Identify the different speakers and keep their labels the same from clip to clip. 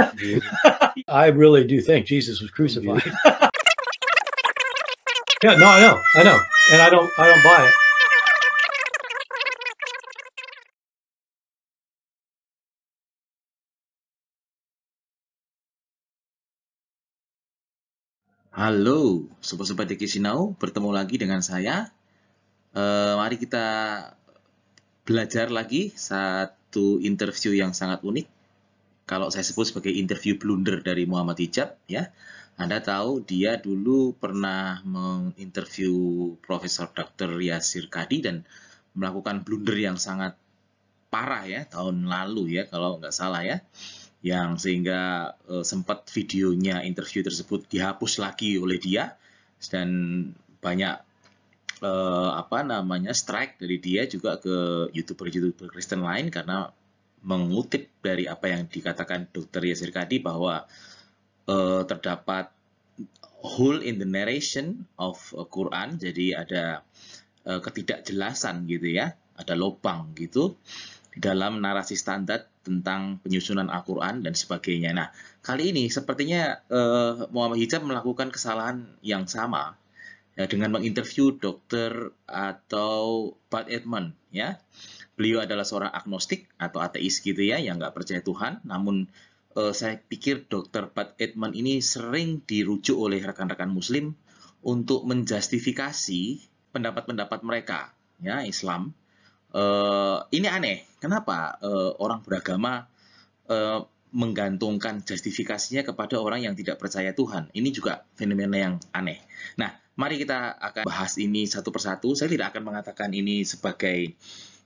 Speaker 1: I really do think Jesus was crucified. yeah, no, I know, I know, and I don't, I don't buy it.
Speaker 2: Halo, sobat-sobat di Kisinau, bertemu lagi dengan saya. E, mari kita belajar lagi satu interview yang sangat unik kalau saya sebut sebagai interview blunder dari Muhammad Hijab ya. Anda tahu dia dulu pernah menginterview Profesor Dr. Yasir Kadi dan melakukan blunder yang sangat parah ya tahun lalu ya kalau nggak salah ya yang sehingga e, sempat videonya interview tersebut dihapus lagi oleh dia dan banyak e, apa namanya strike dari dia juga ke youtuber-youtuber Kristen lain karena mengutip dari apa yang dikatakan Dr. Yasir Kadi bahwa uh, terdapat hole in the narration of eh, Quran, jadi ada uh, ketidakjelasan gitu ya, ada lubang gitu dalam narasi standar tentang penyusunan Al-Quran dan sebagainya. Nah, kali ini sepertinya uh, Muhammad Hijab melakukan kesalahan yang sama ya, dengan menginterview dokter atau Pak Edmond ya Beliau adalah seorang agnostik atau ateis gitu ya, yang nggak percaya Tuhan. Namun uh, saya pikir Dr. Pat Edman ini sering dirujuk oleh rekan-rekan Muslim untuk menjustifikasi pendapat-pendapat mereka, ya Islam. Uh, ini aneh, kenapa uh, orang beragama uh, menggantungkan justifikasinya kepada orang yang tidak percaya Tuhan. Ini juga fenomena yang aneh. Nah, mari kita akan bahas ini satu persatu. Saya tidak akan mengatakan ini sebagai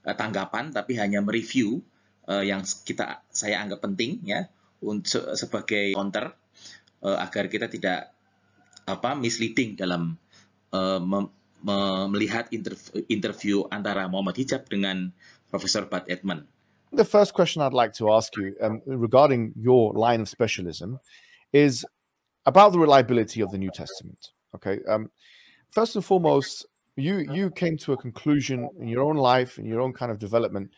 Speaker 2: Eh, tanggapan tapi hanya mereview eh, yang kita saya anggap penting ya untuk sebagai counter eh, agar kita tidak apa misleading dalam melihat interview antara Muhammad Hijab dengan Profesor Pat Edmund.
Speaker 3: The first question I'd like to ask you um, regarding your line of specialism is about the reliability of the New Testament. Okay, um, first and foremost, you uh-huh. you came to a conclusion in your own life in your own kind of development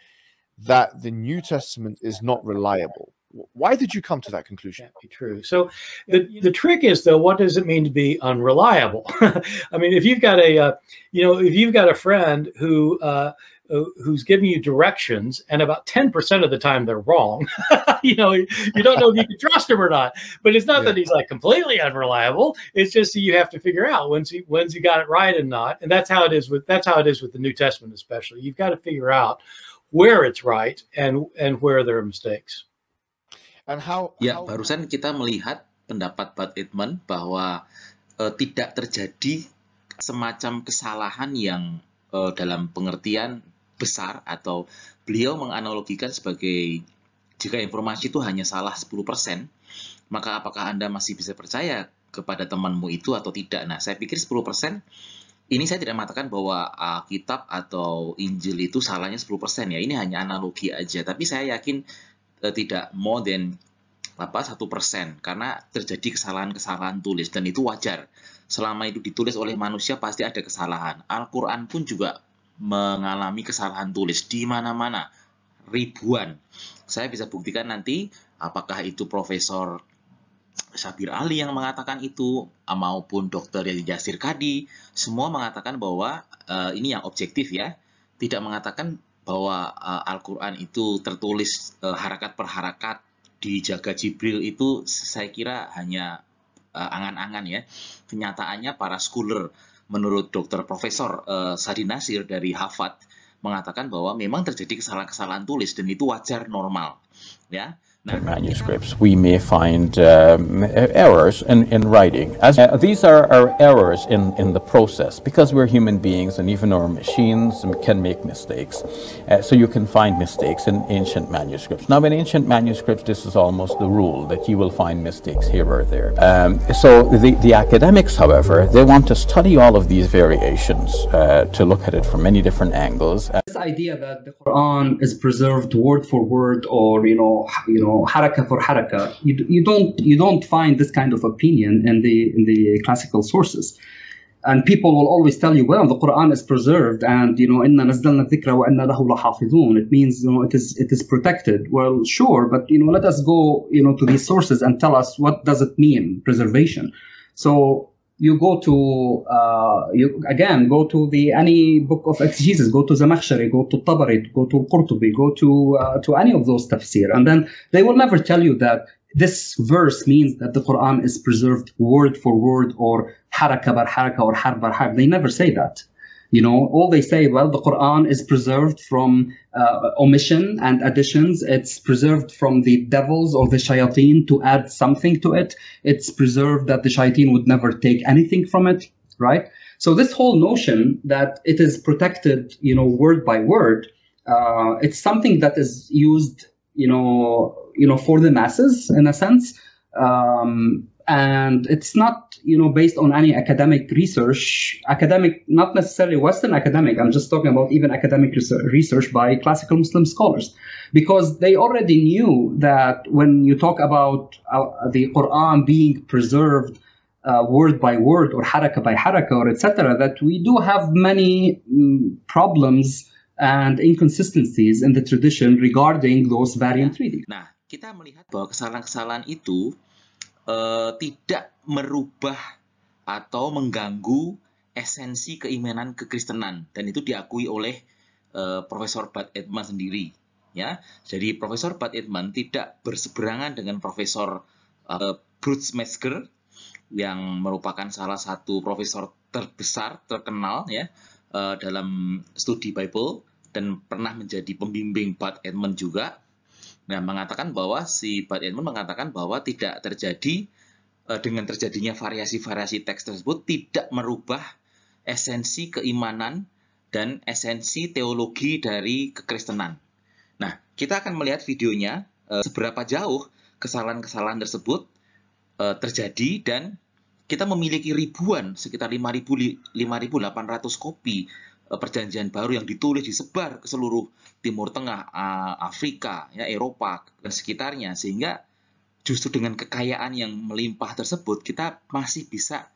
Speaker 3: that the New Testament is not reliable. Why did you come to that conclusion? Can't be true. So, the the trick
Speaker 1: is though, what does it mean to be unreliable? I mean, if you've got a uh, you know if you've got a friend who uh, who's giving you directions and about 10% of the time they're wrong you know you don't know if you can trust him or not but it's not yeah. that he's like completely unreliable it's just that you have to figure out when's he when's he got it right and not and that's how it is with that's how it is with the new testament especially you've got to figure out where it's right and and where there are mistakes
Speaker 2: and how Yeah, how... barusan kita melihat pendapat Pat Edman bahwa uh, tidak terjadi semacam kesalahan yang eh, dalam pengertian besar atau beliau menganalogikan sebagai jika informasi itu hanya salah 10%, maka apakah Anda masih bisa percaya kepada temanmu itu atau tidak? Nah, saya pikir 10% ini saya tidak mengatakan bahwa uh, kitab atau Injil itu salahnya 10% ya. Ini hanya analogi aja, tapi saya yakin uh, tidak more than apa satu persen karena terjadi kesalahan-kesalahan tulis dan itu wajar selama itu ditulis oleh manusia pasti ada kesalahan Al-Quran pun juga mengalami kesalahan tulis di mana-mana, ribuan. Saya bisa buktikan nanti apakah itu Profesor Sabir Ali yang mengatakan itu maupun Dokter Yadi Jasir Kadi, semua mengatakan bahwa uh, ini yang objektif ya, tidak mengatakan bahwa uh, Al-Qur'an itu tertulis uh, harakat per harakat dijaga Jibril itu saya kira hanya angan-angan uh, ya. Kenyataannya para scholar menurut dokter Profesor uh, Sadi Nasir dari Harvard mengatakan bahwa memang terjadi kesalahan-kesalahan tulis dan itu wajar normal ya
Speaker 1: manuscripts, we may find um, errors in, in writing. As, uh, these are, errors in, in the process because we're human beings and even our machines can make mistakes. Uh, so you can find mistakes in ancient manuscripts. Now, in ancient manuscripts, this is almost the rule that you will find mistakes here or there.
Speaker 2: Um, so the, the academics, however, they want to study all of these variations uh, to look at it from many different angles. This
Speaker 4: idea that the Quran is preserved word for word or, you know, you know, haraka for haraka you, you don't you don't find this kind of opinion in the in the classical sources and people will always tell you well the quran is preserved and you know inna nazzalna dhikra wa inna lahu lahafizun it means you know it is it is protected well sure but you know let us go you know to these sources and tell us what does it mean preservation so you go to uh, you again go to the any book of exegesis go to the Makhshari, go to Tabari, go to Qurtubi go to uh, to any of those tafsir and then they will never tell you that this verse means that the Quran is preserved word for word or haraka bar haraka or harbar bar they never say that you know, all they say, well, the Quran is preserved from uh, omission and additions. It's preserved from the devils or the shayateen to add something to it. It's preserved that the shayateen would never take anything from it, right? So this whole notion that it is protected, you know, word by word, uh, it's something that is used, you know, you know, for the masses in a sense, um, and it's not you know, based on any academic research, academic, not necessarily Western academic, I'm just talking about even academic research by classical Muslim scholars, because they already knew that when you talk about uh, the Quran being preserved uh, word by word or haraka by haraka or etc., that we do have many mm, problems and inconsistencies in the tradition regarding those variant
Speaker 2: readings. Nah, kita melihat bahwa kesalahan-kesalahan itu uh, tidak merubah atau mengganggu esensi keimanan kekristenan dan itu diakui oleh uh, Profesor Bad Edman sendiri ya. Jadi Profesor Bad Edman tidak berseberangan dengan Profesor uh, Bruce Metzger yang merupakan salah satu profesor terbesar terkenal ya uh, dalam studi Bible dan pernah menjadi pembimbing Bud Edmund juga. Nah, mengatakan bahwa si Bud Edmund mengatakan bahwa tidak terjadi Eh, dengan terjadinya variasi-variasi teks tersebut tidak merubah esensi keimanan dan esensi teologi dari kekristenan. Nah, kita akan melihat videonya eh, seberapa jauh kesalahan-kesalahan tersebut eh, terjadi dan kita memiliki ribuan, sekitar 5.800 kopi perjanjian baru yang ditulis disebar ke seluruh Timur Tengah, Afrika, ya, Eropa dan sekitarnya sehingga justru dengan kekayaan yang melimpah tersebut kita masih bisa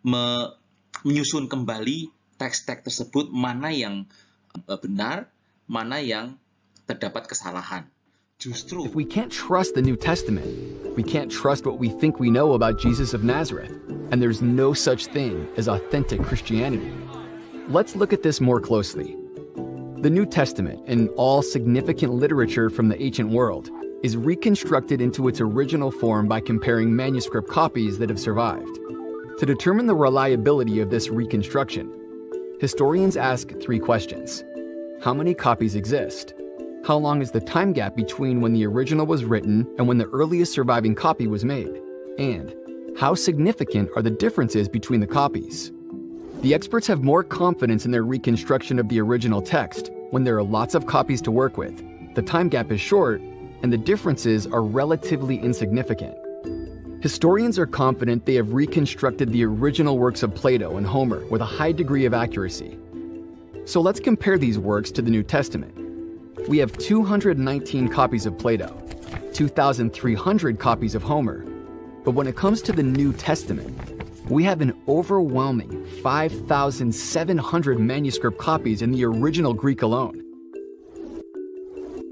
Speaker 2: me menyusun kembali teks-teks tersebut mana yang eh, benar, mana yang terdapat kesalahan.
Speaker 5: Justru If we can't trust the New Testament, we can't trust what we think we know about Jesus of Nazareth, and there's no such thing as authentic Christianity. Let's look at this more closely. The New Testament and all significant literature from the ancient world is reconstructed into its original form by comparing manuscript copies that have survived. To determine the reliability of this reconstruction, historians ask three questions How many copies exist? How long is the time gap between when the original was written and when the earliest surviving copy was made? And how significant are the differences between the copies? The experts have more confidence in their reconstruction of the original text when there are lots of copies to work with, the time gap is short, and the differences are relatively insignificant. Historians are confident they have reconstructed the original works of Plato and Homer with a high degree of accuracy. So let's compare these works to the New Testament. We have 219 copies of Plato, 2,300 copies of Homer, but when it comes to the New Testament, we have an overwhelming 5,700 manuscript copies in the original Greek alone.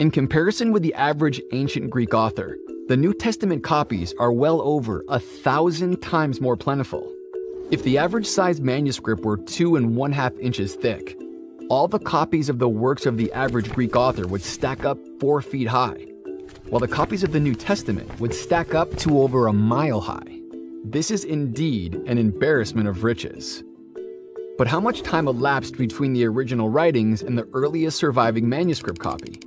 Speaker 5: In comparison with the average ancient Greek author, the New Testament copies are well over a thousand times more plentiful. If the average sized manuscript were two and one half inches thick, all the copies of the works of the average Greek author would stack up four feet high, while the copies of the New Testament would stack up to over a mile high. This is indeed an embarrassment of riches. But how much time elapsed between the original writings and the earliest surviving manuscript copy?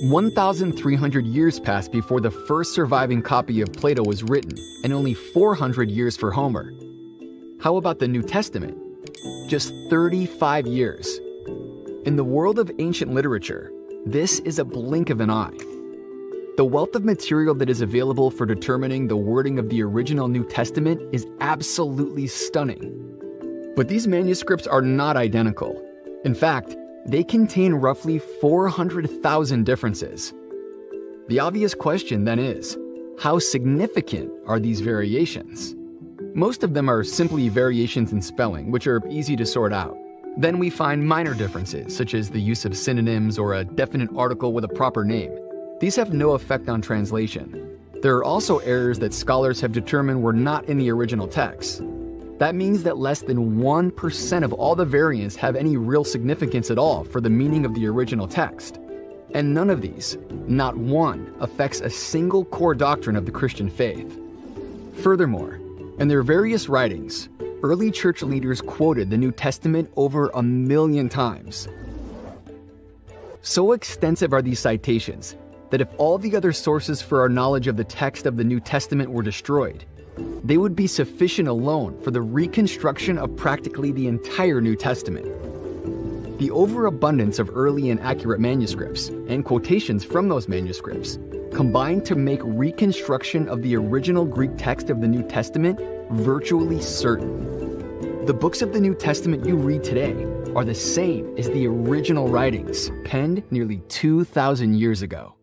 Speaker 5: 1,300 years passed before the first surviving copy of Plato was written, and only 400 years for Homer. How about the New Testament? Just 35 years. In the world of ancient literature, this is a blink of an eye. The wealth of material that is available for determining the wording of the original New Testament is absolutely stunning. But these manuscripts are not identical. In fact, they contain roughly 400,000 differences. The obvious question then is how significant are these variations? Most of them are simply variations in spelling, which are easy to sort out. Then we find minor differences, such as the use of synonyms or a definite article with a proper name. These have no effect on translation. There are also errors that scholars have determined were not in the original text. That means that less than 1% of all the variants have any real significance at all for the meaning of the original text. And none of these, not one, affects a single core doctrine of the Christian faith. Furthermore, in their various writings, early church leaders quoted the New Testament over a million times. So extensive are these citations that if all the other sources for our knowledge of the text of the New Testament were destroyed, they would be sufficient alone for the reconstruction of practically the entire New Testament. The overabundance of early and accurate manuscripts, and quotations from those manuscripts, combined to make reconstruction of the original Greek text of the New Testament virtually certain. The books of the New Testament you read today are the same as the original writings, penned nearly 2,000 years ago.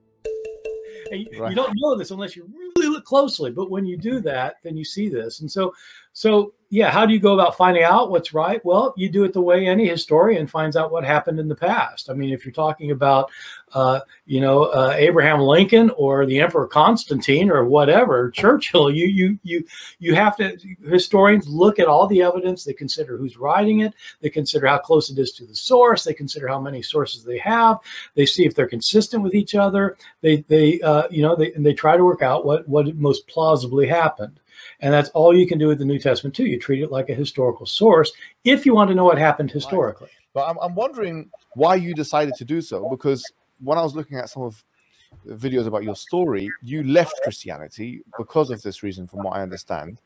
Speaker 1: You, right. you don't know this unless you really it closely, but when you do that, then you see this. And so, so yeah, how do you go about finding out what's right? Well, you do it the way any historian finds out what happened in the past. I mean, if you're talking about uh, you know, uh, Abraham Lincoln or the Emperor Constantine or whatever, Churchill. You, you, you, you have to, historians look at all the evidence. They consider who's writing it. They consider how close it is to the source. They consider how many sources they have. They see if they're consistent with each other. They, they uh, you know, they, and they try to work out what, what most plausibly happened. And that's all you can do with the New Testament too. You treat it like a historical source if you want to know what happened historically. But
Speaker 3: I'm, I'm wondering why you decided to do so, because when I was looking at some of the videos about your story, you left Christianity because of this reason, from what I understand.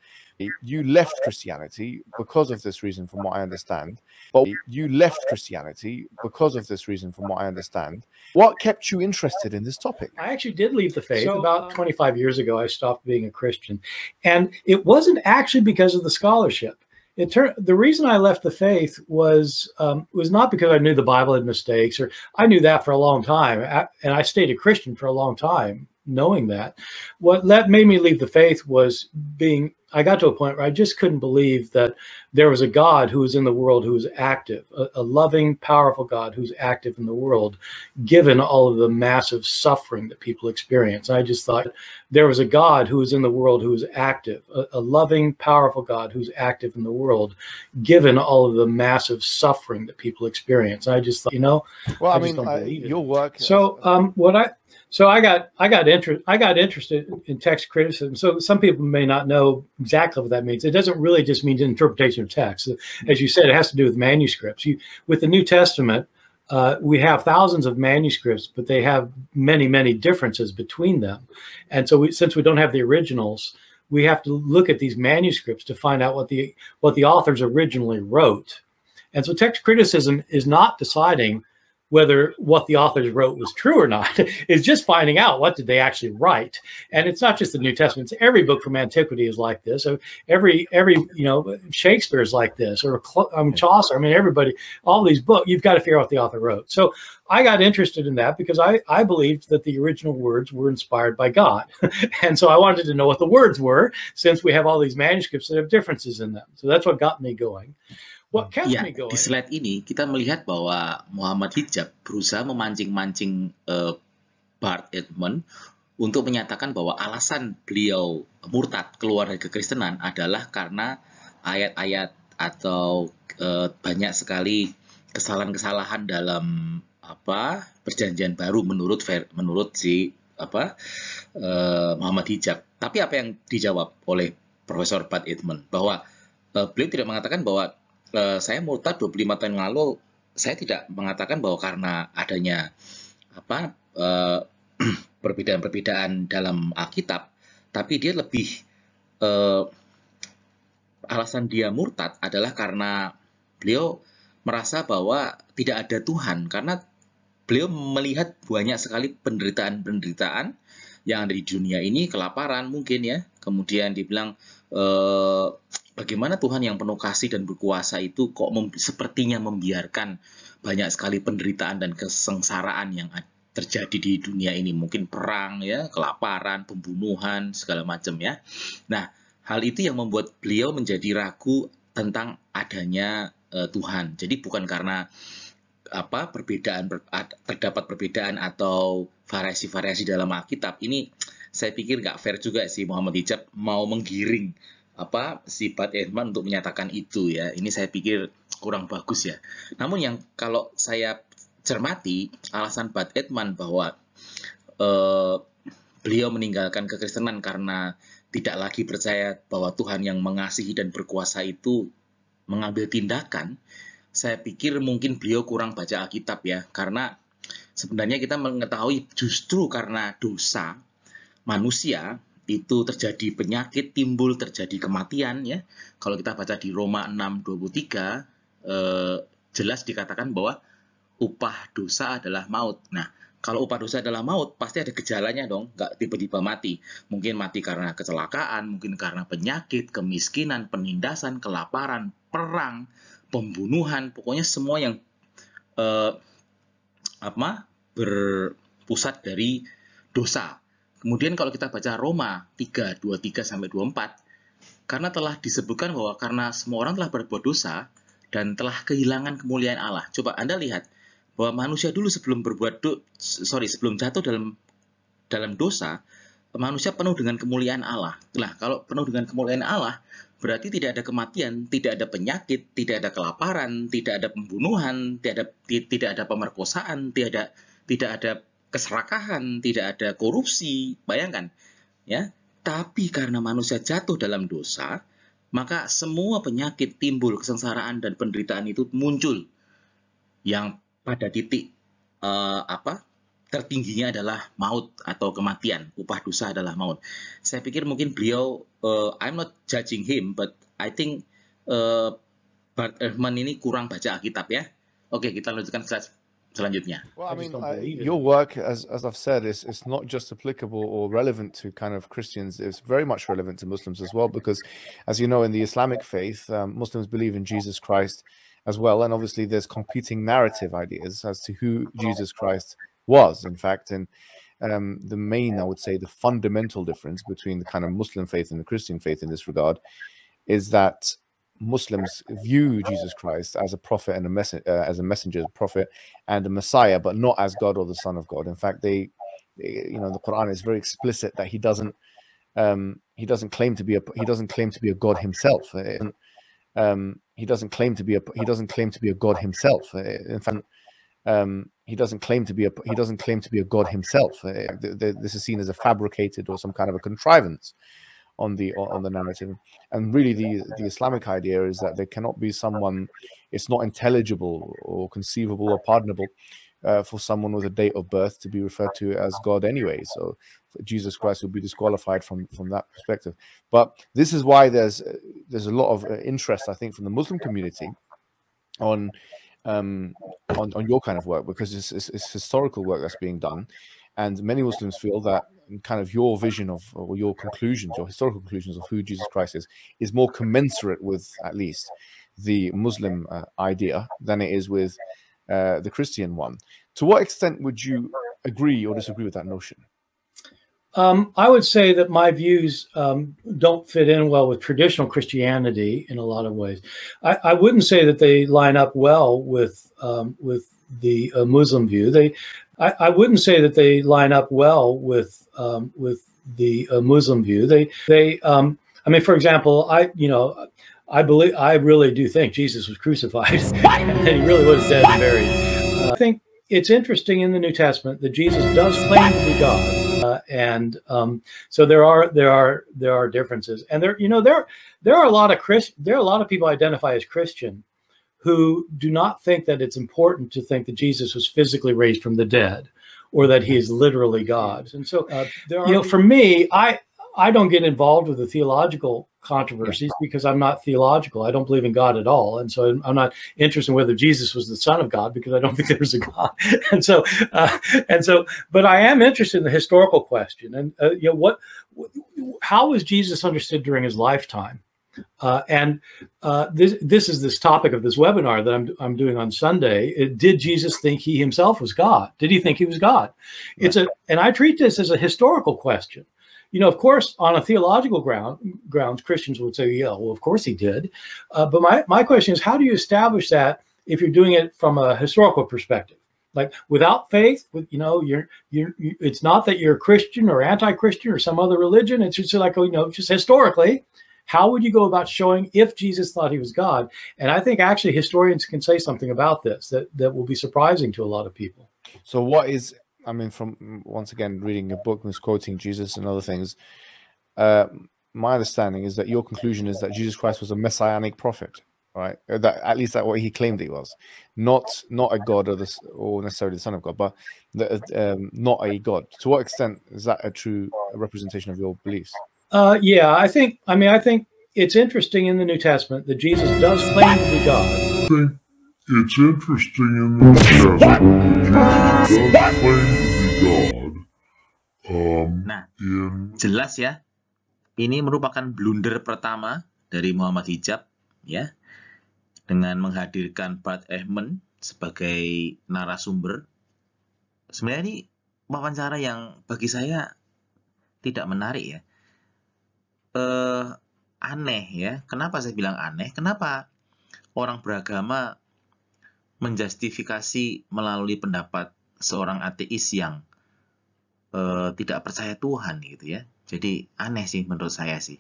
Speaker 3: You left Christianity because of this reason, from what I understand. But you left Christianity because of this reason, from what I understand. What kept you interested in this topic? I actually did leave the faith. So about uh, 25 years ago, I stopped being a Christian. And it wasn't
Speaker 1: actually because of the scholarship it turned the reason I left the faith was um, was not because I knew the Bible had mistakes or I knew that for a long time and I stayed a Christian for a long time knowing that. What that made me leave the faith was being, I got to a point where I just couldn't believe that there was a God who was in the world who was active, a, a loving, powerful God who's active in the world, given all of the massive suffering that people experience. I just thought there was a God who was in the world who was active, a, a loving, powerful God who's active in the world, given all of the massive suffering that people experience. I just thought, you know, well, I, I mean, I, your work. So, um, what I, so I got I got interest I got interested in text criticism. So some people may not know exactly what that means. It doesn't really just mean interpretation of text. As you said, it has to do with manuscripts. You, with the New Testament, uh, we have thousands of manuscripts, but they have many many differences between them. And so we, since we don't have the originals, we have to look at these manuscripts to find out what the what the authors originally wrote. And so text criticism is not deciding whether what the authors wrote was true or not is just finding out what did they actually write and it's not just the new testament it's every book from antiquity is like this so every every you know shakespeare is like this or um, chaucer i mean everybody all these books you've got to figure out what the author wrote so i got interested in that because i i believed that the original words were inspired by god and so i wanted to know what the words were since we have all these manuscripts that have differences in them so that's what got me going ya, Di
Speaker 2: slide ini kita melihat bahwa Muhammad Hijab berusaha memancing-mancing uh, Bart Edmond untuk menyatakan bahwa alasan beliau murtad keluar dari kekristenan adalah karena ayat-ayat atau uh, banyak sekali kesalahan-kesalahan dalam apa perjanjian baru menurut menurut si apa uh, Muhammad Hijab. Tapi apa yang dijawab oleh Profesor Pat Edmund bahwa beliau tidak mengatakan bahwa Eh, saya murtad 25 tahun yang lalu saya tidak mengatakan bahwa karena adanya apa eh, perbedaan-perbedaan dalam Alkitab, tapi dia lebih eh, alasan dia murtad adalah karena beliau merasa bahwa tidak ada Tuhan karena beliau melihat banyak sekali penderitaan-penderitaan yang ada di dunia ini, kelaparan mungkin ya. Kemudian dibilang eh, bagaimana Tuhan yang penuh kasih dan berkuasa itu kok mem sepertinya membiarkan banyak sekali penderitaan dan kesengsaraan yang terjadi di dunia ini mungkin perang ya kelaparan pembunuhan segala macam ya nah hal itu yang membuat beliau menjadi ragu tentang adanya e, Tuhan jadi bukan karena apa perbedaan terdapat perbedaan atau variasi-variasi dalam Alkitab ini saya pikir nggak fair juga sih Muhammad Hijab mau menggiring apa sifat Edman untuk menyatakan itu ya. Ini saya pikir kurang bagus ya. Namun yang kalau saya cermati alasan Pat Edman bahwa eh, beliau meninggalkan kekristenan karena tidak lagi percaya bahwa Tuhan yang mengasihi dan berkuasa itu mengambil tindakan, saya pikir mungkin beliau kurang baca Alkitab ya, karena sebenarnya kita mengetahui justru karena dosa manusia itu terjadi penyakit, timbul terjadi kematian ya. Kalau kita baca di Roma 6:23 eh, jelas dikatakan bahwa upah dosa adalah maut. Nah, kalau upah dosa adalah maut, pasti ada gejalanya dong, nggak tiba-tiba mati. Mungkin mati karena kecelakaan, mungkin karena penyakit, kemiskinan, penindasan, kelaparan, perang, pembunuhan, pokoknya semua yang eh, apa berpusat dari dosa Kemudian kalau kita baca Roma 3, 23 sampai 24, karena telah disebutkan bahwa karena semua orang telah berbuat dosa dan telah kehilangan kemuliaan Allah. Coba Anda lihat bahwa manusia dulu sebelum berbuat do, sorry sebelum jatuh dalam dalam dosa, manusia penuh dengan kemuliaan Allah. Nah, kalau penuh dengan kemuliaan Allah, berarti tidak ada kematian, tidak ada penyakit, tidak ada kelaparan, tidak ada pembunuhan, tidak ada tidak ada pemerkosaan, tidak ada tidak ada keserakahan, tidak ada korupsi, bayangkan ya. Tapi karena manusia jatuh dalam dosa, maka semua penyakit timbul, kesengsaraan dan penderitaan itu muncul. Yang pada titik uh, apa? tertingginya adalah maut atau kematian. Upah dosa adalah maut. Saya pikir mungkin beliau uh, I'm not judging him but I think uh, Bart Ehrman ini kurang baca Alkitab ya. Oke, kita lanjutkan slide selanjutnya. Well, I mean, I, your
Speaker 3: work, as as I've said, is is not just applicable or relevant to kind of Christians. It's very much relevant to Muslims as well, because, as you know, in the Islamic faith, um, Muslims believe in Jesus Christ as well, and obviously there's competing narrative ideas as to who Jesus Christ was, in fact, and. Um, the main, I would say, the fundamental difference between the kind of Muslim faith and the Christian faith in this regard is that Muslims view Jesus Christ as a prophet and a message, uh, as a messenger, prophet and a Messiah, but not as God or the Son of God. In fact, they, you know, the Quran is very explicit that he doesn't, um, he doesn't claim to be a, he doesn't claim to be a God himself. Um, he doesn't claim to be a, he doesn't claim to be a God himself. In fact, um, he doesn't claim to be a, he doesn't claim to be a God himself. This is seen as a fabricated or some kind of a contrivance on the on the narrative and really the the islamic idea is that there cannot be someone it's not intelligible or conceivable or pardonable uh, for someone with a date of birth to be referred to as god anyway so jesus christ would be disqualified from from that perspective but this is why there's there's a lot of uh, interest i think from the muslim community on um, on, on your kind of work because it's, it's, it's historical work that's being done and many Muslims feel that kind of your vision of, or your conclusions, your historical conclusions of who Jesus Christ is, is more commensurate with at least the Muslim uh, idea than it is with uh, the Christian one. To what extent would you agree or disagree with that notion?
Speaker 1: Um, I would say that my views um, don't fit in well with traditional Christianity in a lot of ways. I, I wouldn't say that they line up well with um, with the uh, Muslim view. They I, I wouldn't say that they line up well with um, with the uh, Muslim view. They they um, I mean, for example, I you know I believe I really do think Jesus was crucified, and he really was dead and buried. Uh, I think it's interesting in the New Testament that Jesus does claim to be God. Uh, and um, so there are there are there are differences, and there you know there there are a lot of Chris there are a lot of people identify as Christian who do not think that it's important to think that Jesus was physically raised from the dead or that he is literally God. And so, uh, there are, you know, for me, I I don't get involved with the theological controversies because I'm not theological. I don't believe in God at all, and so I'm not interested in whether Jesus was the Son of God because I don't think there's a God. And so, uh, and so, but I am interested in the historical question and uh, you know what, how was Jesus understood during his lifetime? Uh, and uh, this this is this topic of this webinar that I'm I'm doing on Sunday. It, uh, did Jesus think he himself was God? Did he think he was God? It's a and I treat this as a historical question. You know, of course, on a theological ground grounds, Christians would say, yeah, well, of course he did. Uh, but my my question is, how do you establish that if you're doing it from a historical perspective? Like without faith, with, you know, you're you're it's not that you're a Christian or anti-Christian or some other religion. It's just like you know, just historically how would you go about showing if Jesus thought he was God? And I think actually historians can say something about this that, that
Speaker 3: will be surprising to a lot of people. So, what is, I mean, from once again reading your book, misquoting Jesus and other things, uh, my understanding is that your conclusion is that Jesus Christ was a messianic prophet right? Uh, that at least that what he claimed he was, not not a god or the or necessarily the son of God, but the, um, not a god. To what extent is that a true representation of your beliefs?
Speaker 1: Uh, yeah, I think. I mean, I think it's interesting in the New Testament that Jesus does claim to be God.
Speaker 3: It's interesting in
Speaker 2: the New Testament that
Speaker 3: Jesus does claim to
Speaker 2: be God. Um, nah, in... jelas ya. Ini merupakan blunder pertama dari Muhammad Hijab, ya, dengan menghadirkan Bart Ehman sebagai narasumber. Sebenarnya ini wawancara yang bagi saya tidak menarik ya eh, aneh ya. Kenapa saya bilang aneh? Kenapa orang beragama menjustifikasi melalui pendapat seorang ateis yang eh, tidak percaya Tuhan gitu ya. Jadi aneh sih menurut saya sih.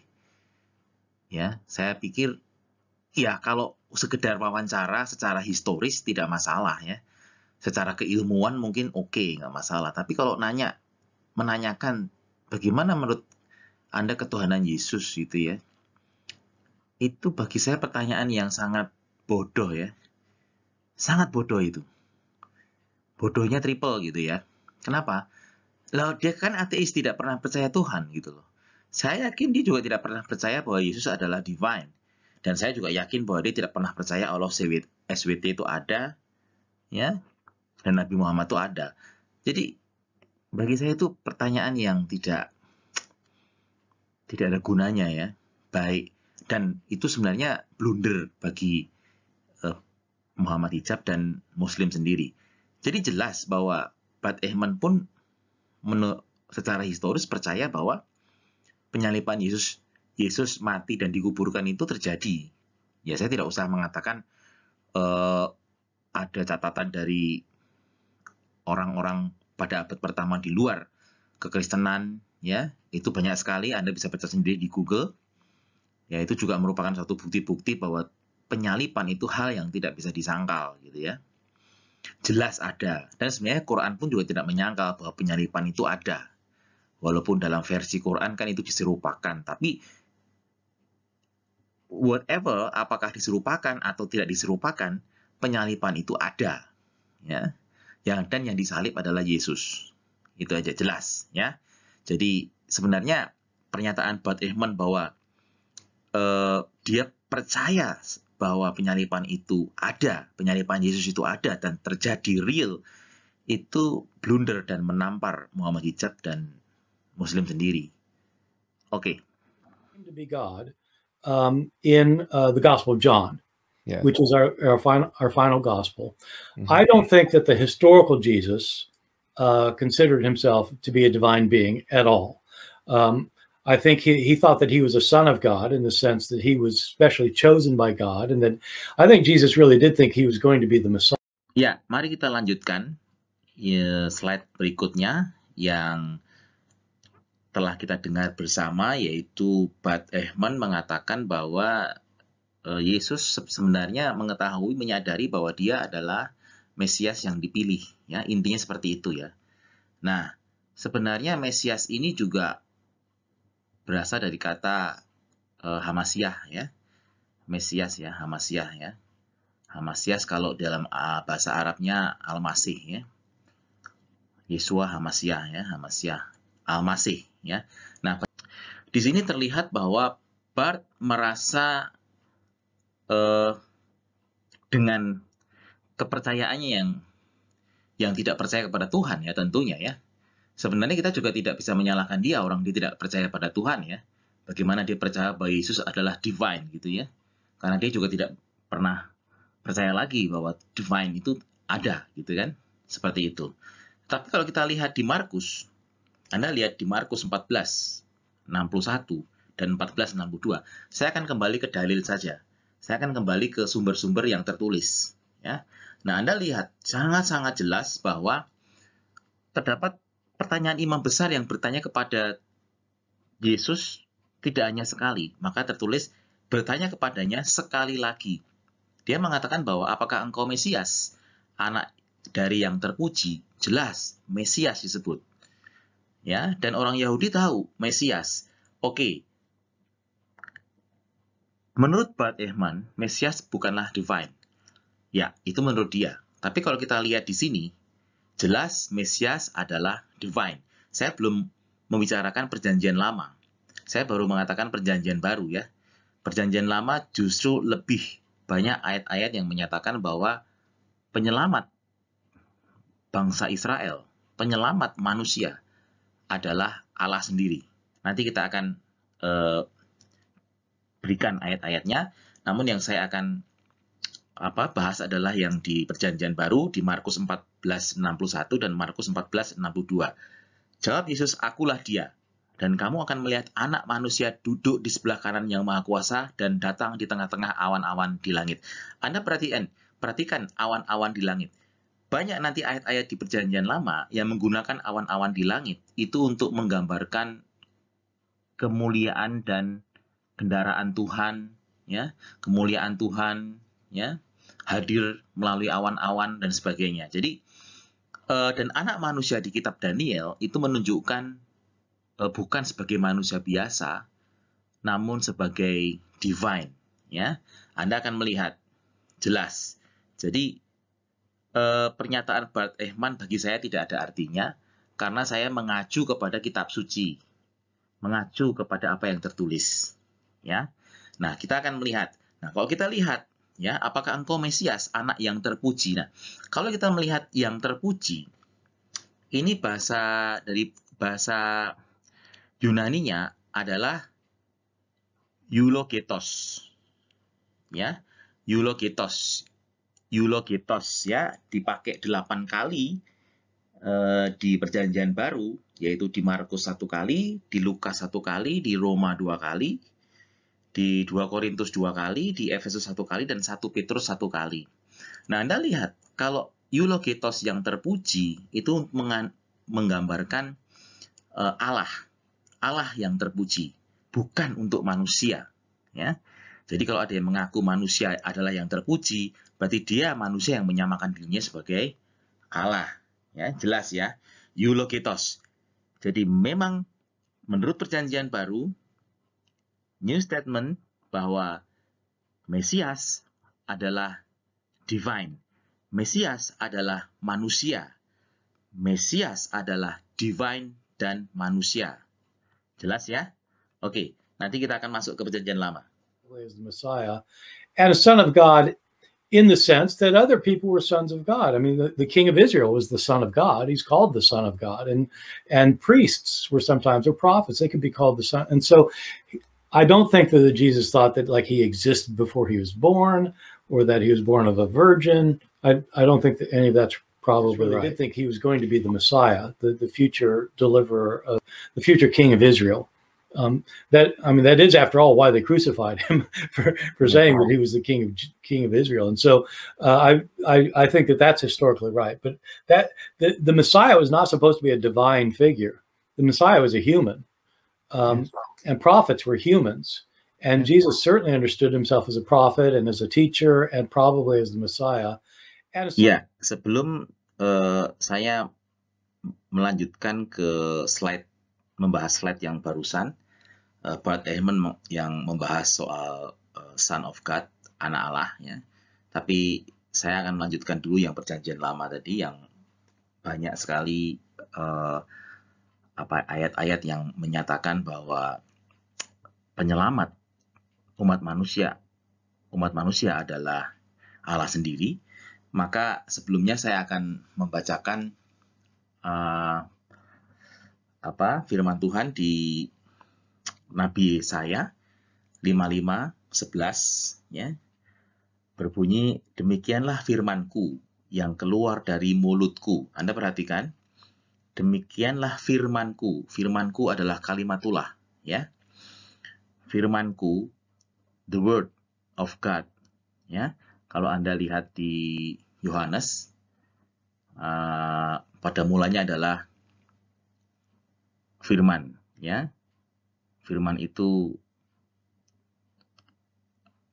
Speaker 2: Ya, saya pikir ya kalau sekedar wawancara secara historis tidak masalah ya. Secara keilmuan mungkin oke, okay, nggak masalah. Tapi kalau nanya menanyakan bagaimana menurut anda ketuhanan Yesus gitu ya. Itu bagi saya pertanyaan yang sangat bodoh ya. Sangat bodoh itu. Bodohnya triple gitu ya. Kenapa? Lalu dia kan ateis tidak pernah percaya Tuhan gitu loh. Saya yakin dia juga tidak pernah percaya bahwa Yesus adalah divine. Dan saya juga yakin bahwa dia tidak pernah percaya Allah SWT itu ada. ya Dan Nabi Muhammad itu ada. Jadi bagi saya itu pertanyaan yang tidak tidak ada gunanya ya baik dan itu sebenarnya blunder bagi uh, Muhammad Hijab dan Muslim sendiri jadi jelas bahwa Bad Ehman pun secara historis percaya bahwa penyalipan Yesus Yesus mati dan dikuburkan itu terjadi ya saya tidak usah mengatakan uh, ada catatan dari orang-orang pada abad pertama di luar kekristenan ya itu banyak sekali Anda bisa baca sendiri di Google ya itu juga merupakan satu bukti-bukti bahwa penyalipan itu hal yang tidak bisa disangkal gitu ya jelas ada dan sebenarnya Quran pun juga tidak menyangkal bahwa penyalipan itu ada walaupun dalam versi Quran kan itu diserupakan tapi whatever apakah diserupakan atau tidak diserupakan penyalipan itu ada ya yang dan yang disalib adalah Yesus itu aja jelas ya jadi sebenarnya pernyataan Bad Ehman bahwa eh, dia percaya bahwa penyalipan itu ada, penyalipan Yesus itu ada dan terjadi real itu blunder dan menampar Muhammad Hijab dan Muslim sendiri. Oke. Okay.
Speaker 1: To be God um, in uh, the Gospel of John, yeah. which is our, our final our final gospel. Mm -hmm. I don't think that the historical Jesus Uh, considered himself to be a divine being at all. Um, I think he, he thought that he was a son of God in the sense that he was specially chosen by God, and that I think Jesus really did think he was going to be the Messiah.
Speaker 2: Ya, mari kita lanjutkan ya, slide berikutnya yang telah kita dengar bersama yaitu Bart Ehrman mengatakan bahwa eh, Yesus sebenarnya mengetahui menyadari bahwa dia adalah Mesias yang dipilih ya intinya seperti itu ya nah sebenarnya Mesias ini juga berasal dari kata e, Hamasiah ya Mesias ya Hamasiah ya Hamasias kalau dalam bahasa Arabnya Al-Masih ya Yesua Hamasiah ya Hamasiah Al-Masih ya nah di sini terlihat bahwa Bart merasa eh, dengan kepercayaannya yang yang tidak percaya kepada Tuhan ya tentunya ya. Sebenarnya kita juga tidak bisa menyalahkan dia orang dia tidak percaya pada Tuhan ya. Bagaimana dia percaya bahwa Yesus adalah divine gitu ya. Karena dia juga tidak pernah percaya lagi bahwa divine itu ada gitu kan. Seperti itu. Tapi kalau kita lihat di Markus, Anda lihat di Markus 14, 61, dan 1462. Saya akan kembali ke dalil saja. Saya akan kembali ke sumber-sumber yang tertulis. Ya. Nah, Anda lihat sangat-sangat jelas bahwa terdapat pertanyaan imam besar yang bertanya kepada Yesus tidak hanya sekali, maka tertulis bertanya kepadanya sekali lagi. Dia mengatakan bahwa apakah engkau Mesias, anak dari yang terpuji? Jelas, Mesias disebut. Ya, dan orang Yahudi tahu Mesias. Oke. Menurut Bart Ehman, Mesias bukanlah divine. Ya, itu menurut dia. Tapi kalau kita lihat di sini, jelas Mesias adalah divine. Saya belum membicarakan perjanjian lama. Saya baru mengatakan perjanjian baru ya. Perjanjian lama justru lebih banyak ayat-ayat yang menyatakan bahwa penyelamat bangsa Israel, penyelamat manusia adalah Allah sendiri. Nanti kita akan eh, berikan ayat-ayatnya. Namun yang saya akan apa bahas adalah yang di Perjanjian Baru di Markus 14:61 dan Markus 14:62. Jawab Yesus, "Akulah dia." Dan kamu akan melihat anak manusia duduk di sebelah kanan yang maha kuasa dan datang di tengah-tengah awan-awan di langit. Anda perhatikan, perhatikan awan-awan di langit. Banyak nanti ayat-ayat di perjanjian lama yang menggunakan awan-awan di langit itu untuk menggambarkan kemuliaan dan kendaraan Tuhan, ya, kemuliaan Tuhan, ya, hadir melalui awan-awan dan sebagainya. Jadi eh, dan anak manusia di kitab Daniel itu menunjukkan eh, bukan sebagai manusia biasa namun sebagai divine ya. Anda akan melihat jelas. Jadi eh, pernyataan Bart Ehman bagi saya tidak ada artinya karena saya mengacu kepada kitab suci. Mengacu kepada apa yang tertulis ya. Nah, kita akan melihat. Nah, kalau kita lihat ya apakah engkau Mesias anak yang terpuji nah kalau kita melihat yang terpuji ini bahasa dari bahasa Yunani-nya adalah eulogetos ya eulogetos eulogetos ya dipakai delapan kali eh, di perjanjian baru yaitu di Markus satu kali di Lukas satu kali di Roma dua kali di 2 Korintus 2 kali, di Efesus 1 kali, dan 1 Petrus 1 kali. Nah, Anda lihat, kalau eulogetos yang terpuji itu menggambarkan uh, Allah, Allah yang terpuji, bukan untuk manusia. Ya, jadi kalau ada yang mengaku manusia adalah yang terpuji, berarti dia manusia yang menyamakan dirinya sebagai Allah. Ya, jelas ya, eulogetos. Jadi memang menurut perjanjian baru new statement bahwa Mesias adalah divine. Mesias adalah manusia. Mesias adalah divine dan manusia. Jelas ya? Oke, nanti kita akan masuk ke perjanjian lama.
Speaker 1: Is the Messiah and a son of God in the sense that other people were sons of God. I mean, the, the, king of Israel was the son of God. He's called the son of God. And and priests were sometimes, or prophets, they could be called the son. And so I don't think that Jesus thought that like he existed before he was born or that he was born of a virgin. I, I don't think that any of that's probably that's right. I did think he was going to be the Messiah, the, the future deliverer, of, the future king of Israel. Um, that I mean, that is, after all, why they crucified him for, for saying that he was the king of king of Israel. And so, uh, I, I, I think that that's historically right. But that the, the Messiah was not supposed to be a divine figure. The Messiah was a human, Um, and prophets were humans. And Jesus certainly understood himself as a prophet and as a teacher and probably as the Messiah.
Speaker 2: And so, yeah, sebelum uh, saya melanjutkan ke slide membahas slide yang barusan, uh, Bart Ehrman yang membahas soal uh, Son of God, anak Allah ya. Tapi saya akan melanjutkan dulu yang perjanjian lama tadi yang banyak sekali uh, apa ayat-ayat yang menyatakan bahwa penyelamat umat manusia umat manusia adalah Allah sendiri, maka sebelumnya saya akan membacakan uh, apa firman Tuhan di Nabi saya 11 ya. Berbunyi demikianlah firmanku yang keluar dari mulutku. Anda perhatikan Demikianlah firmanku. Firmanku adalah kalimatullah, ya. Firmanku, the word of God, ya. Kalau Anda lihat di Yohanes, uh, pada mulanya adalah firman, ya. Firman itu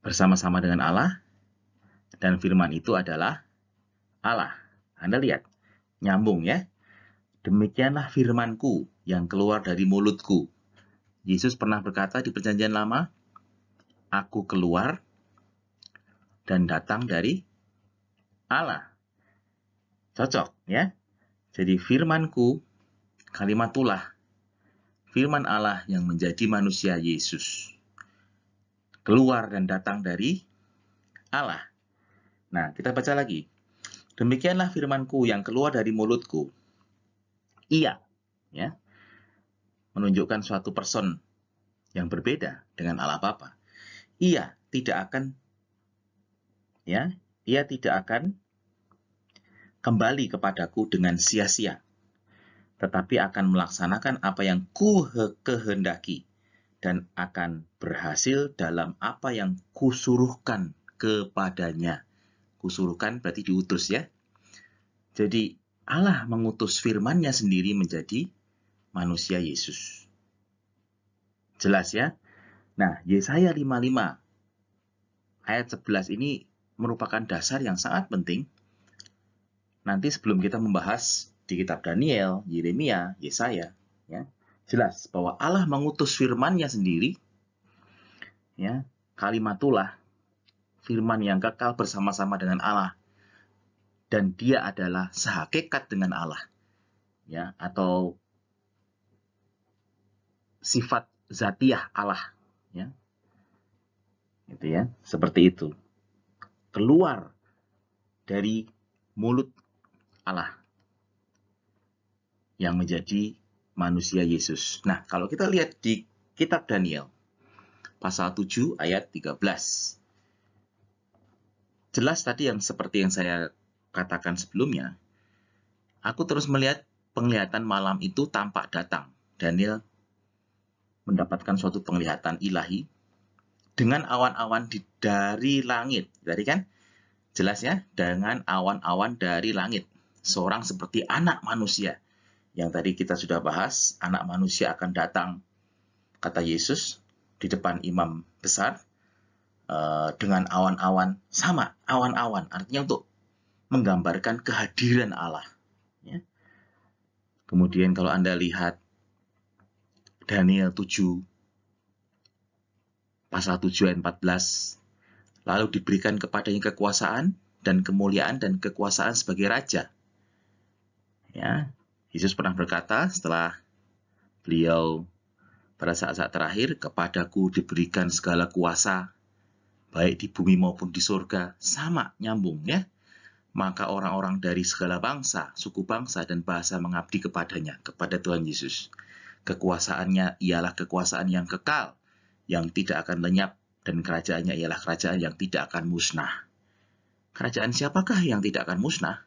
Speaker 2: bersama-sama dengan Allah dan firman itu adalah Allah. Anda lihat, nyambung ya. Demikianlah firmanku yang keluar dari mulutku. Yesus pernah berkata di perjanjian lama, Aku keluar dan datang dari Allah. Cocok ya. Jadi firmanku, kalimatullah, firman Allah yang menjadi manusia Yesus. Keluar dan datang dari Allah. Nah, kita baca lagi. Demikianlah firmanku yang keluar dari mulutku, ia, ya, menunjukkan suatu person yang berbeda dengan Allah Bapa. Ia tidak akan, ya, ia tidak akan kembali kepadaku dengan sia-sia, tetapi akan melaksanakan apa yang ku kehendaki dan akan berhasil dalam apa yang kusuruhkan kepadanya. Kusuruhkan berarti diutus ya. Jadi Allah mengutus firman-Nya sendiri menjadi manusia Yesus. Jelas ya? Nah, Yesaya 55 ayat 11 ini merupakan dasar yang sangat penting. Nanti sebelum kita membahas di kitab Daniel, Yeremia, Yesaya, ya. Jelas bahwa Allah mengutus firman-Nya sendiri ya, kalimatullah firman yang kekal bersama-sama dengan Allah dan dia adalah sehakikat dengan Allah. Ya, atau sifat zatiah Allah, ya. Gitu ya, seperti itu. Keluar dari mulut Allah yang menjadi manusia Yesus. Nah, kalau kita lihat di kitab Daniel pasal 7 ayat 13. Jelas tadi yang seperti yang saya katakan sebelumnya, aku terus melihat penglihatan malam itu tampak datang. Daniel mendapatkan suatu penglihatan ilahi dengan awan-awan dari langit. dari kan jelas ya dengan awan-awan dari langit. Seorang seperti anak manusia. Yang tadi kita sudah bahas, anak manusia akan datang, kata Yesus, di depan imam besar eh, dengan awan-awan sama, awan-awan. Artinya untuk menggambarkan kehadiran Allah. Ya. Kemudian kalau Anda lihat Daniel 7, pasal 7 ayat 14, lalu diberikan kepadanya kekuasaan dan kemuliaan dan kekuasaan sebagai raja. Ya, Yesus pernah berkata setelah beliau pada saat-saat terakhir, kepadaku diberikan segala kuasa, baik di bumi maupun di surga, sama nyambung ya maka orang-orang dari segala bangsa, suku bangsa, dan bahasa mengabdi kepadanya, kepada Tuhan Yesus. Kekuasaannya ialah kekuasaan yang kekal, yang tidak akan lenyap, dan kerajaannya ialah kerajaan yang tidak akan musnah. Kerajaan siapakah yang tidak akan musnah?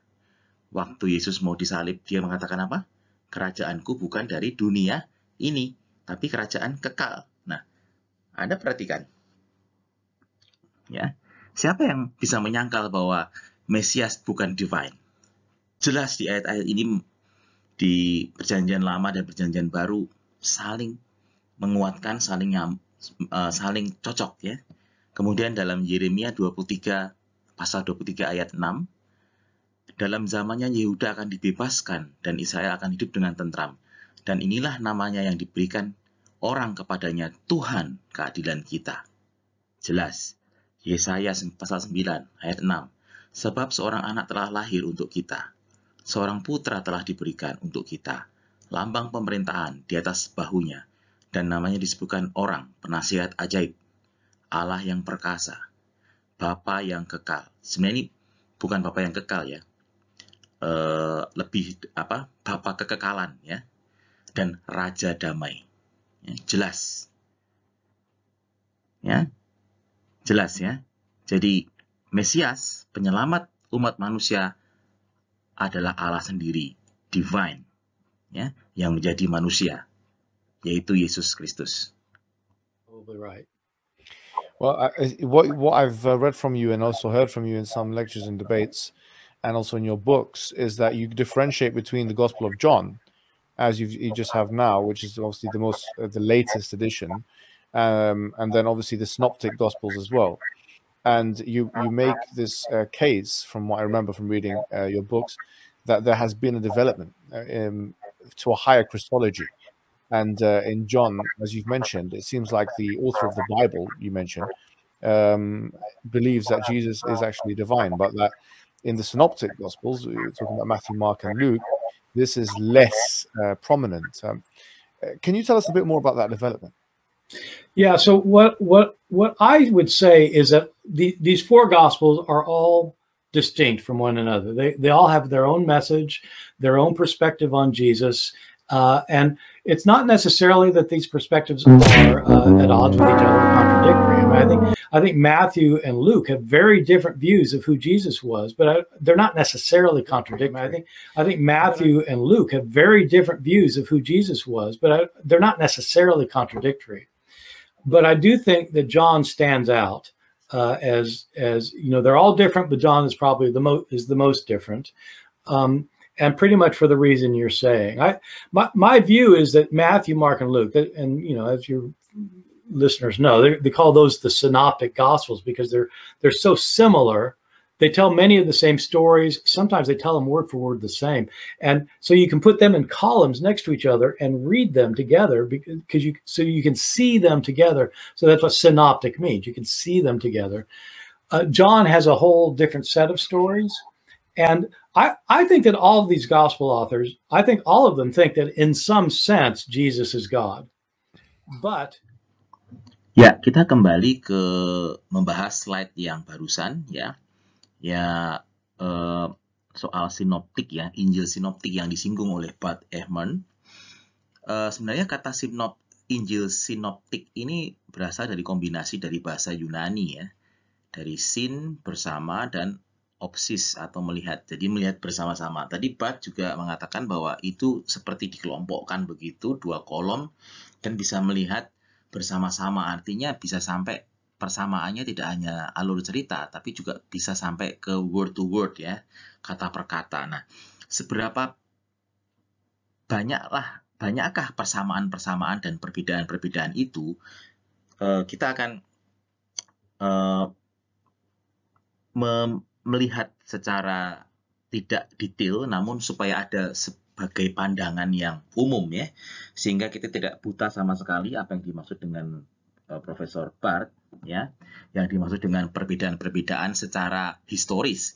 Speaker 2: Waktu Yesus mau disalib, dia mengatakan apa? Kerajaanku bukan dari dunia ini, tapi kerajaan kekal. Nah, Anda perhatikan. Ya, siapa yang bisa menyangkal bahwa Mesias bukan divine. Jelas di ayat-ayat ini di perjanjian lama dan perjanjian baru saling menguatkan, saling uh, saling cocok ya. Kemudian dalam Yeremia 23 pasal 23 ayat 6 dalam zamannya Yehuda akan dibebaskan dan Israel akan hidup dengan tentram. Dan inilah namanya yang diberikan orang kepadanya Tuhan keadilan kita. Jelas. Yesaya pasal 9 ayat 6. Sebab seorang anak telah lahir untuk kita, seorang putra telah diberikan untuk kita, lambang pemerintahan di atas bahunya, dan namanya disebutkan orang penasihat ajaib, Allah yang perkasa, Bapa yang kekal. Sebenarnya ini bukan Bapa yang kekal ya, e, lebih apa Bapa kekekalan ya, dan Raja Damai. Ya, jelas, ya, jelas ya. Jadi Mesias, penyelamat umat manusia adalah Allah sendiri, divine, ya, yang menjadi manusia, yaitu Yesus Kristus.
Speaker 3: Totally right. Well, I, what what I've uh, read from you and also heard from you in some lectures and debates, and also in your books, is that you differentiate between the Gospel of John, as you just have now, which is obviously the most uh, the latest edition, um, and then obviously the Synoptic Gospels as well and you you uh-huh. make this uh, case from what I remember from reading uh, your books that there has been a development in, uh, um, to a higher Christology. And uh, in John, as you've mentioned, it seems like the author of the Bible you mentioned um, believes that Jesus is actually divine, but that in the Synoptic Gospels, we're talking about Matthew, Mark, and Luke, this is less uh, prominent. Um, uh, can you tell us a bit more about that development?
Speaker 1: Yeah. So what what what I would say is that the, these four gospels are all distinct from one another. They they all have their own message, their own perspective on Jesus, uh, and it's not necessarily that these perspectives are uh, at odds with each other, contradictory. I, mean, I think I think Matthew and Luke have very different views of who Jesus was, but I, uh, they're not necessarily contradictory. I think I think Matthew and Luke have very different views of who Jesus was, but I, uh, they're not necessarily contradictory but I do think that John stands out uh, as as you know they're all different, but John is probably the most is the most different, um, and pretty much for the reason you're saying. I my my view is that Matthew, Mark, and Luke, that, and you know as your listeners know, they call those the synoptic gospels because they're they're so similar they tell many of the same stories. Sometimes they tell them word for word the same. And so you can put them in columns next to each other and read them together because you so you can see them together. So that's what synoptic means. You can see them together. Uh, John has a whole different set of stories. And I, I think that all of these gospel authors, I think all of them think that in some sense Jesus is God. But
Speaker 2: Ya, kita kembali ke membahas slide yang barusan ya. ya eh, soal sinoptik ya, Injil sinoptik yang disinggung oleh Pat Ehman Eh, sebenarnya kata sinop, Injil sinoptik ini berasal dari kombinasi dari bahasa Yunani ya, dari sin bersama dan opsis atau melihat. Jadi melihat bersama-sama. Tadi Pat juga mengatakan bahwa itu seperti dikelompokkan begitu dua kolom dan bisa melihat bersama-sama. Artinya bisa sampai persamaannya tidak hanya alur cerita, tapi juga bisa sampai ke word to word ya, kata per kata. Nah, seberapa banyaklah banyakkah persamaan-persamaan dan perbedaan-perbedaan itu eh, kita akan eh, melihat secara tidak detail, namun supaya ada sebagai pandangan yang umum ya, sehingga kita tidak buta sama sekali apa yang dimaksud dengan eh, Profesor Bart ya yang dimaksud dengan perbedaan-perbedaan secara historis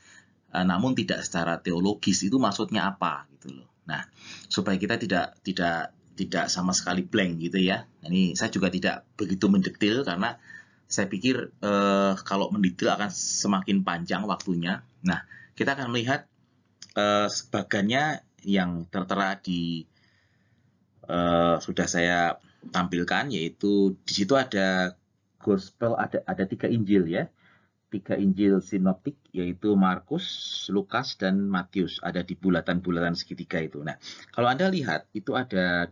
Speaker 2: eh, namun tidak secara teologis itu maksudnya apa gitu loh. Nah, supaya kita tidak tidak tidak sama sekali blank gitu ya. Nah, ini saya juga tidak begitu mendetail karena saya pikir eh, kalau mendetail akan semakin panjang waktunya. Nah, kita akan melihat eh, sebagiannya yang tertera di eh, sudah saya tampilkan yaitu di situ ada Gospel ada ada tiga Injil ya. Tiga Injil sinoptik yaitu Markus, Lukas dan Matius ada di bulatan-bulatan segitiga itu. Nah, kalau Anda lihat itu ada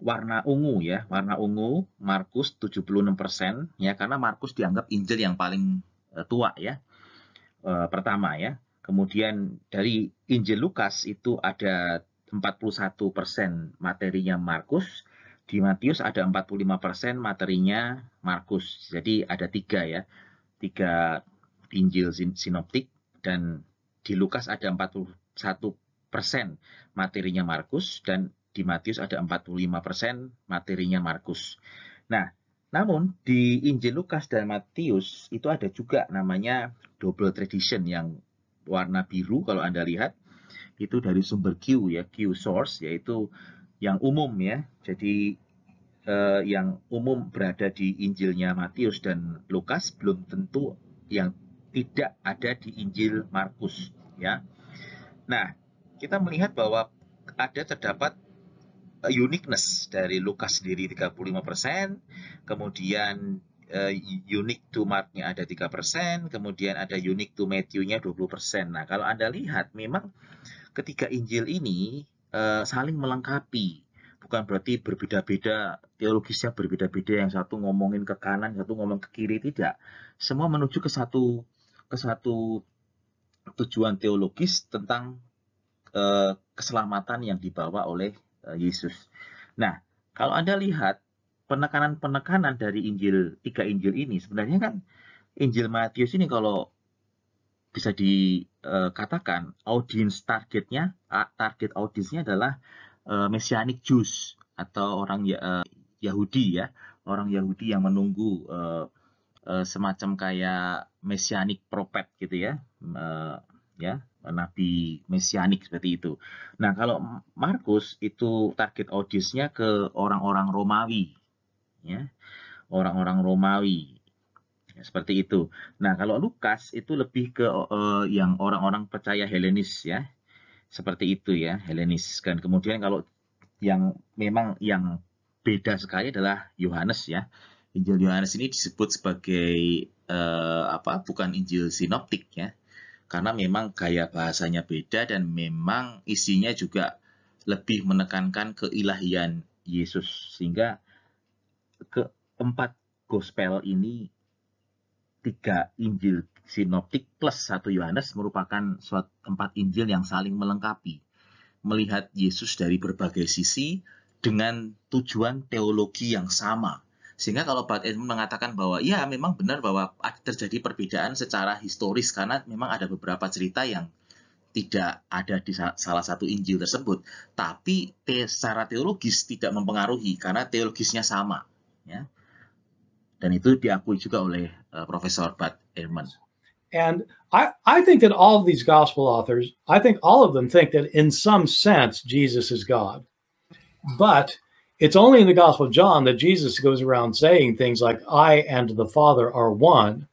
Speaker 2: warna ungu ya, warna ungu Markus 76% ya karena Markus dianggap Injil yang paling eh, tua ya. E, pertama ya. Kemudian dari Injil Lukas itu ada 41% materinya Markus, di Matius ada 45% materinya Markus. Jadi ada tiga ya. Tiga Injil sinoptik dan di Lukas ada 41% materinya Markus dan di Matius ada 45% materinya Markus. Nah, namun di Injil Lukas dan Matius itu ada juga namanya double tradition yang warna biru kalau Anda lihat itu dari sumber Q ya, Q source yaitu yang umum ya. Jadi eh, yang umum berada di Injilnya Matius dan Lukas belum tentu yang tidak ada di Injil Markus ya. Nah, kita melihat bahwa ada terdapat eh, uniqueness dari Lukas sendiri 35%, kemudian uh, unique to Mark-nya ada 3%, kemudian ada unique to Matthew-nya 20%. Nah, kalau Anda lihat memang ketiga Injil ini Eh, saling melengkapi bukan berarti berbeda-beda teologisnya berbeda-beda yang satu ngomongin ke kanan satu ngomong ke kiri tidak semua menuju ke satu ke satu tujuan teologis tentang eh, keselamatan yang dibawa oleh eh, Yesus nah kalau anda lihat penekanan-penekanan dari Injil tiga Injil ini sebenarnya kan Injil Matius ini kalau bisa dikatakan eh, audiens targetnya target audiensnya adalah eh, messianic Jews atau orang ya, eh, Yahudi ya orang Yahudi yang menunggu semacam kayak messianic prophet gitu ya ya nabi mesianik seperti itu. Nah, kalau Markus itu target audiensnya ke orang-orang Romawi, ya, orang-orang Romawi seperti itu. Nah, kalau Lukas itu lebih ke uh, yang orang-orang percaya Helenis ya. Seperti itu ya, Helenis. Dan kemudian kalau yang memang yang beda sekali adalah Yohanes ya. Injil Yohanes ini disebut sebagai uh, apa? Bukan Injil sinoptik ya. Karena memang gaya bahasanya beda dan memang isinya juga lebih menekankan keilahian Yesus sehingga keempat gospel ini tiga Injil sinoptik plus satu Yohanes merupakan suatu empat Injil yang saling melengkapi. Melihat Yesus dari berbagai sisi dengan tujuan teologi yang sama. Sehingga kalau Pak Edmund mengatakan bahwa ya memang benar bahwa terjadi perbedaan secara historis karena memang ada beberapa cerita yang tidak ada di salah satu Injil tersebut, tapi secara teologis tidak mempengaruhi karena teologisnya sama. Ya. dan itu diakui juga oleh uh, Profesor Bud Ehrman.
Speaker 1: And I, I think that all of these gospel authors, I think all of them think that in some sense Jesus is God. But it's only in the Gospel of John that Jesus goes around saying things like, I and the Father are one,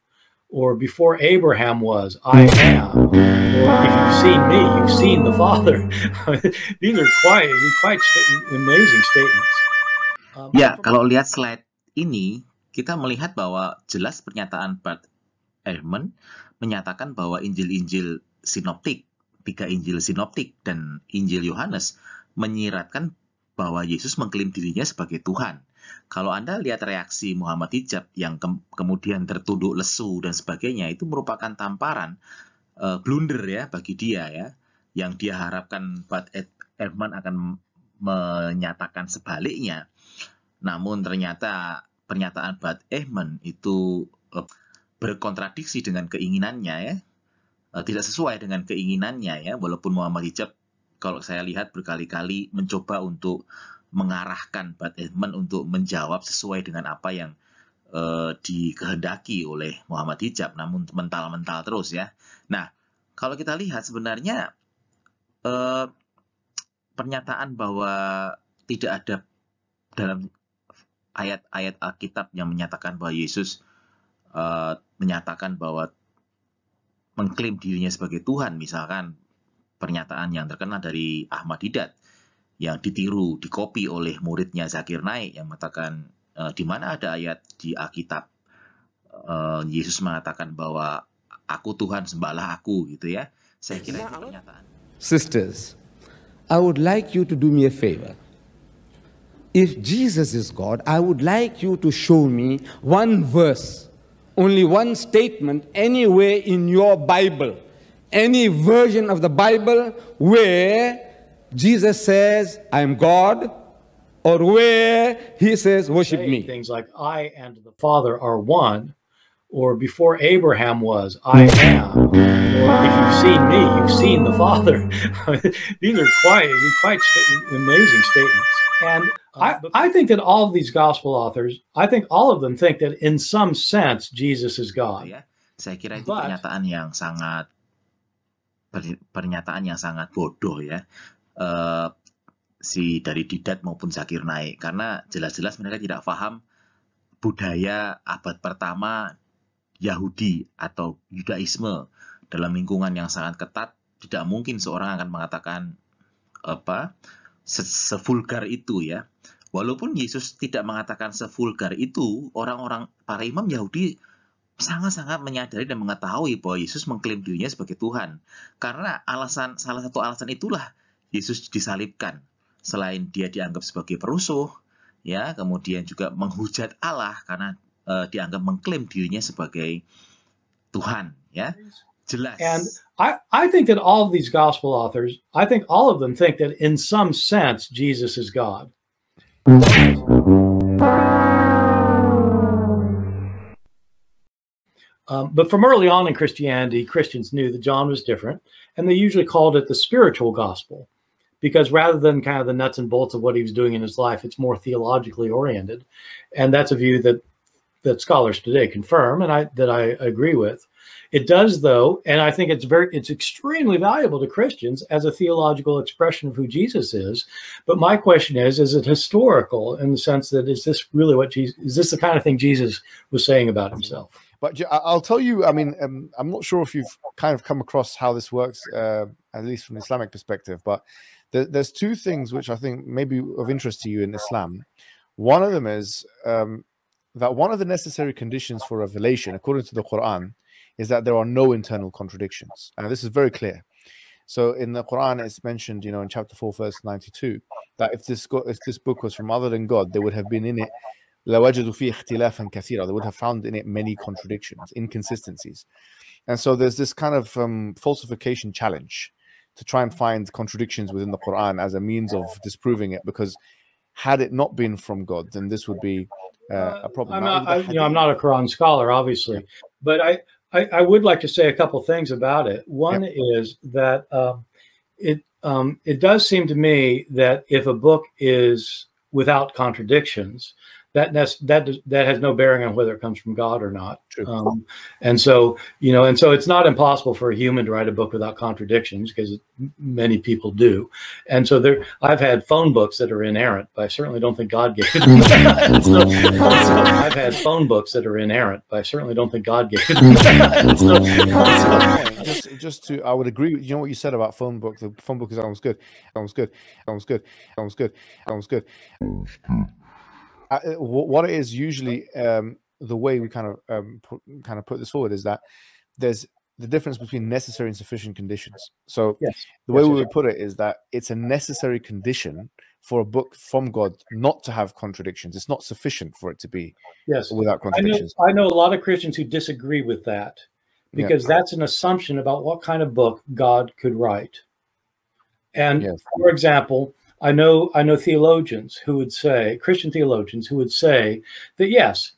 Speaker 1: or before Abraham was, I am, or if you've seen me, you've seen the Father. These are quite, quite amazing statements. Um,
Speaker 2: yeah, kalau lihat slide ini, kita melihat bahwa jelas pernyataan Bart Ehrman menyatakan bahwa Injil-Injil sinoptik, tiga Injil sinoptik dan Injil Yohanes menyiratkan bahwa Yesus mengklaim dirinya sebagai Tuhan. Kalau Anda lihat reaksi Muhammad Hijab yang ke kemudian tertunduk lesu dan sebagainya, itu merupakan tamparan uh, blunder ya bagi dia ya, yang dia harapkan Bart Ehrman akan menyatakan sebaliknya. Namun ternyata pernyataan Bad Ehman itu eh, berkontradiksi dengan keinginannya ya eh, tidak sesuai dengan keinginannya ya walaupun Muhammad Hijab kalau saya lihat berkali-kali mencoba untuk mengarahkan Bad Ehman untuk menjawab sesuai dengan apa yang eh, dikehendaki oleh Muhammad Hijab namun mental-mental terus ya nah kalau kita lihat sebenarnya eh, pernyataan bahwa tidak ada dalam ayat-ayat Alkitab yang menyatakan bahwa Yesus uh, menyatakan bahwa mengklaim dirinya sebagai Tuhan, misalkan pernyataan yang terkenal dari Ahmad Didat yang ditiru, dikopi oleh muridnya Zakir Naik yang mengatakan e, di mana ada ayat di Alkitab e, Yesus mengatakan bahwa aku Tuhan sembahlah aku gitu ya. Saya kira ya, itu pernyataan. Sisters, I would like you to do me a favor. if Jesus is God, I
Speaker 6: would like you to show me one verse, only one statement anywhere in your Bible, any version of the Bible where
Speaker 1: Jesus says, I am God, or where he says, worship me. Things like I and the Father are one or before Abraham was, I am. Or if you've seen me, you've seen the Father. these are quite quite st- amazing statements. And I, uh, I think that all of these gospel authors, I think all of them think that in some sense Jesus is God. Ya, saya kira
Speaker 2: itu But, pernyataan yang sangat pernyataan yang sangat bodoh ya. Uh, si dari Didat maupun Zakir Naik karena jelas-jelas mereka tidak paham budaya abad pertama Yahudi atau Yudaisme dalam lingkungan yang sangat ketat, tidak mungkin seorang akan mengatakan apa sevulgar itu ya. Walaupun Yesus tidak mengatakan sevulgar itu, orang-orang para imam Yahudi sangat-sangat menyadari dan mengetahui bahwa Yesus mengklaim dirinya sebagai Tuhan. Karena alasan salah satu alasan itulah Yesus disalibkan. Selain dia dianggap sebagai perusuh, ya, kemudian juga menghujat Allah karena uh, dianggap mengklaim dirinya sebagai Tuhan, ya. Jelas. And I, I think that all of these gospel authors, I think all
Speaker 1: of them think that in some sense Jesus is God. Um, but from early on in Christianity, Christians knew that John was different, and they usually called it the spiritual gospel because rather than kind of the nuts and bolts of what he was doing in his life, it's more theologically oriented. And that's a view that that scholars today confirm and I that I agree with. It does though, and I think it's very it's extremely valuable to Christians as a theological expression of who Jesus is. But my question is, is it historical in the sense that is this really what Jesus is this the kind of thing Jesus was saying about himself?
Speaker 3: But I'll tell you, I mean, um, I'm not sure if you've kind of come across how this works, uh, at least from an Islamic perspective, but th there's two things which I think may be of interest to you in Islam. One of them is um, that one of the necessary conditions for revelation, according to the Quran, is that there are no internal contradictions. And this is very clear. So in the Quran, it's mentioned, you know, in chapter 4, verse 92, that if this, if this book was from other than God, there would have been in it They would have found in it many contradictions, inconsistencies. And so there's this kind of um, falsification challenge to try and find contradictions within the Quran as a means of disproving it because had it not been from God, then this would be uh, uh, a problem. I'm not, I, you know, I'm not a Quran scholar, obviously, yeah. but I, I, I, would
Speaker 1: like to say a couple things about it. One yeah. is that uh, it um, it does seem to me that if a book is without contradictions, that that that has no bearing on whether it comes from God or not. Um, and so you know, and so it's not impossible for a human to write a book without contradictions because many people do. And so there, I've had phone books that are inerrant, but I certainly don't think God gave them. so,
Speaker 3: I've had phone books that are
Speaker 1: inerrant, but I certainly don't think God gave them. so,
Speaker 3: just, just to, I would agree. With, you know what you said about phone book. The phone book is almost good. Almost good. Almost good. Almost good. Almost good. Almost good. Uh, what it is usually um, the way we kind of um, put, kind of put this forward is that there's the difference between necessary and sufficient conditions. So yes. the way yes, we would put it is that it's a necessary condition for a book from God not to have contradictions. It's not sufficient for it to be yes without contradictions.
Speaker 1: I know, I know a lot of Christians who disagree with that because yeah. that's an assumption about what kind of book God could write. And yes. for example, I know I know theologians who would say Christian theologians who would say that yes,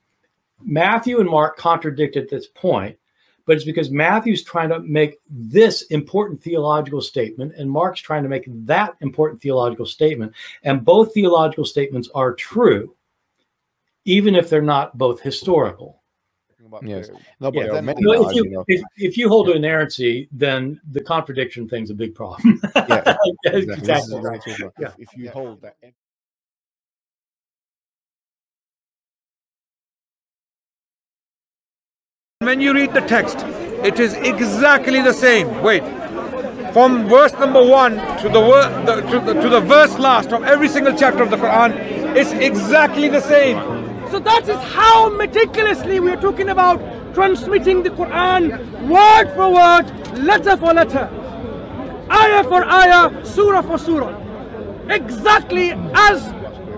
Speaker 1: Matthew and Mark contradict at this point, but it's because Matthew's trying to make this important theological statement and Mark's trying to make that important theological statement, and both theological statements are true, even if they're not both historical about. Yes. No, but yeah. then, many no, if, you, know. if, if, you hold to inerrancy, then the contradiction thing's a big problem. yeah, exactly. exactly. Right. Yeah.
Speaker 3: If, if, you yeah. hold that.
Speaker 1: When you read the text,
Speaker 6: it is exactly the same. Wait, from verse number one to the, the, to the to the verse last of every single chapter of the Quran, it's exactly the same. So that is how meticulously we are talking about transmitting the Quran word for word, letter for letter, ayah for ayah, surah for surah. Exactly as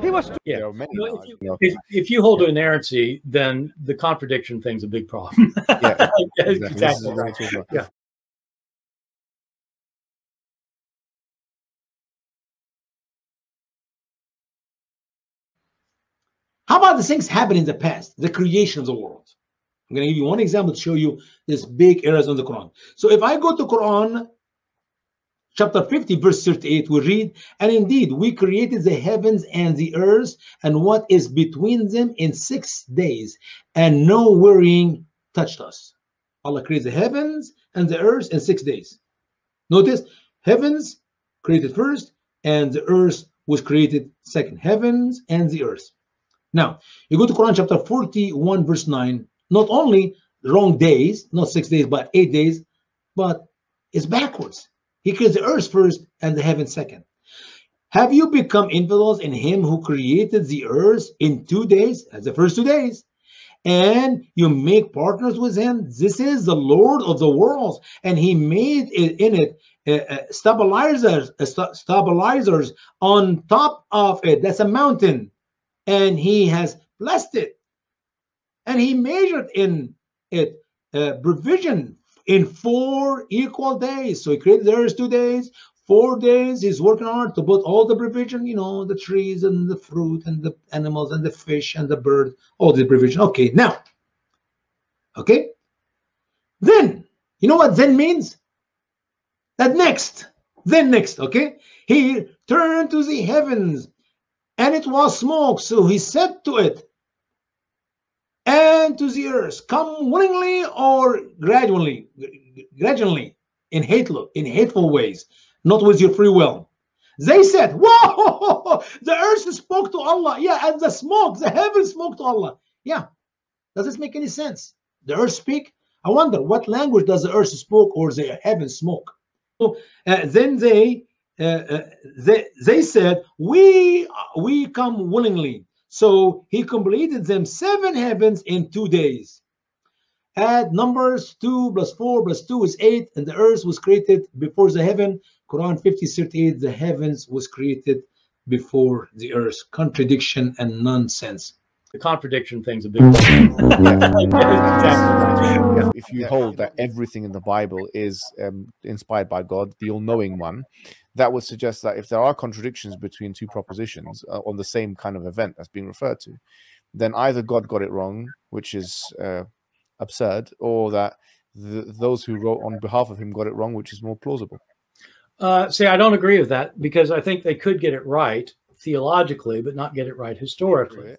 Speaker 1: he was. yeah. You know, if, you, if, if, you, hold inerrancy, then the contradiction thing's a big problem. yeah, exactly. exactly. Yeah.
Speaker 4: How about
Speaker 6: the things happened in the past, the creation of the world? I'm going to give you one example to show you this big errors in the Quran. So if I go to Quran chapter 50, verse 38, we read, And indeed, we created the heavens and the earth and what is between them in six days, and no worrying touched us. Allah created the heavens and the earth in six days. Notice, heavens created first, and the earth was created second. Heavens and the earth. Now, you go to Quran chapter 41, verse 9, not only wrong days, not six days, but eight days, but it's backwards. He creates the earth first and the heaven second. Have you become infidels in him who created the earth in two days, as the first two days, and you make partners with him? This is the Lord of the worlds, and he made it in it uh, uh, stabilizers, uh, st- stabilizers on top of it. That's a mountain and he has blessed it and he measured in it uh, provision in four equal days so he created the earth two days four days he's working hard to put all the provision you know the trees and the fruit and the animals and the fish and the bird all the provision okay now okay then you know what then means that next then next okay he turned to the heavens and it was smoke. So he said to it and to the earth, Come willingly or gradually, gradually, in hateful, in hateful ways, not with your free will. They said, Whoa, the earth spoke to Allah. Yeah, and the smoke, the heaven spoke to Allah. Yeah. Does this make any sense? The earth speak? I wonder what language does the earth spoke or the heaven smoke? So uh, then they uh, uh, they, they said, we, we come willingly. So he completed them seven heavens in two days. Add numbers 2 plus 4 plus 2 is 8, and the earth was created before the heaven. Quran 50, 38, the heavens was created before the earth. Contradiction and nonsense. The
Speaker 1: contradiction thing's a big
Speaker 3: If you hold that everything in the Bible is um, inspired by God, the all knowing one, that would suggest that if there are contradictions between two propositions uh, on the same kind of event that's being referred to, then either God got it wrong, which is uh, absurd, or that the, those who wrote on behalf of him got it wrong, which is more plausible.
Speaker 1: Uh, see, I don't agree with that because I think they could get it right theologically, but not get it right historically.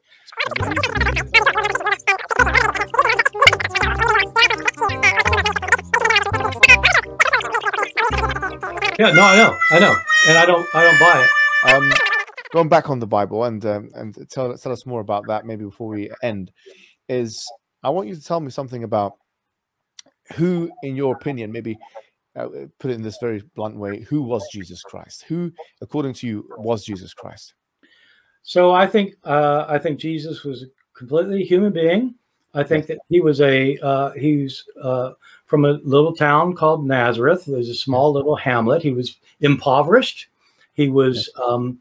Speaker 5: Yeah, no, I know,
Speaker 3: I know, and I don't, I don't buy it. Um, going back on the Bible and um, and tell tell us more about that maybe before we end. Is I want you to tell me something about who, in your opinion, maybe uh, put it in this very blunt way, who was Jesus Christ? Who, according to you, was Jesus Christ? So I think uh, I think Jesus was a
Speaker 1: completely human being. I think that he was a uh, he's uh, from a little town called Nazareth. There's a small little hamlet. He was impoverished. He was um,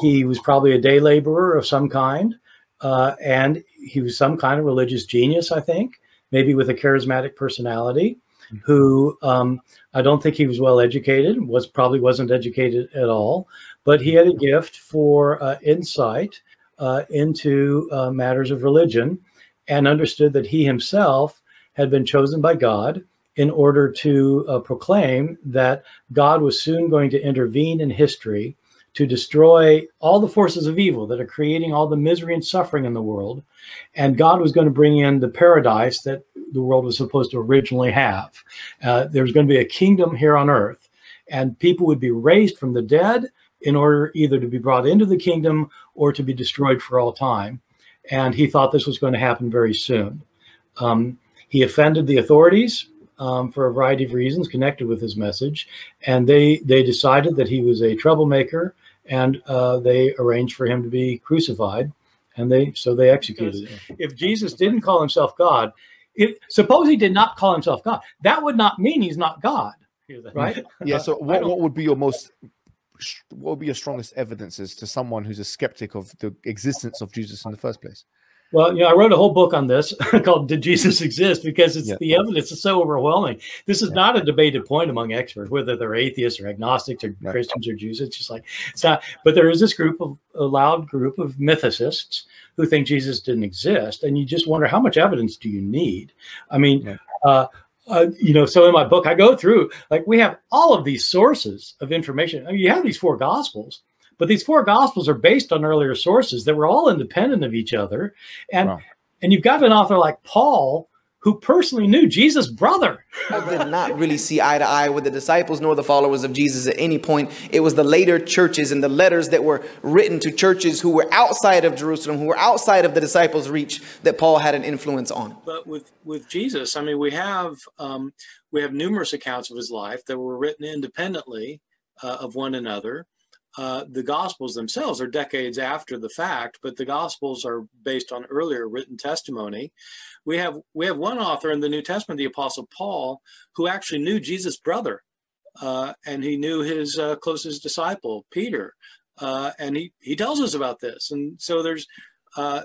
Speaker 1: he was probably a day laborer of some kind, uh, and he was some kind of religious genius. I think maybe with a charismatic personality, mm-hmm. who um, I don't think he was well educated. Was probably wasn't educated at all, but he had a mm-hmm. gift for uh, insight uh, into uh, matters of religion and understood that he himself had been chosen by God in order to uh, proclaim that God was soon going to intervene in history to destroy all the forces of evil that are creating all the misery and suffering in the world. And God was going to bring in the paradise that the world was supposed to originally have. Uh, there was going to be a kingdom here on earth, and people would be raised from the dead in order either to be brought into the kingdom or to be destroyed for all time and he thought this was going to happen very soon. Um, he offended the authorities um, for a variety of reasons connected with his message, and they they decided that he was a troublemaker, and uh, they arranged for him to be crucified, and they so they executed because him. If Jesus didn't call himself God, if suppose he did not call himself God, that would not mean he's not God,
Speaker 3: right? Yeah. So uh, what, what would be your most what would be your strongest evidences to someone who's a skeptic of the existence of Jesus in the first place?
Speaker 1: Well, you know, I wrote a whole book on this called "Did Jesus Exist?" because it's yeah. the evidence is so overwhelming. This is yeah. not a debated point among experts, whether they're atheists or agnostics or Christians or Jews. It's just like it's not. But there is this group of a loud group of mythicists who think Jesus didn't exist, and you just wonder how much evidence do you need? I mean, yeah. uh, uh, you know, so in my book, I go through like we have all of these sources of information. I mean, you have these four gospels, but these four gospels are based on earlier sources that were all independent of each other, and wow. and you've got an author like Paul who personally knew Jesus' brother.
Speaker 5: I did not really see eye to eye with the disciples nor the followers of Jesus at any point. It was the later churches and the letters that were written to churches who were outside of Jerusalem, who were outside of the disciples' reach, that Paul had an influence on.
Speaker 1: But with with Jesus, I mean, we have um, we have numerous accounts of his life that were written independently uh, of one another uh, the Gospels themselves are decades after the fact, but the Gospels are based on earlier written testimony. We have we have one author in the New Testament, the Apostle Paul, who actually knew Jesus' brother, uh, and he knew his uh, closest disciple, Peter, uh, and he he tells us about this. And so there's uh,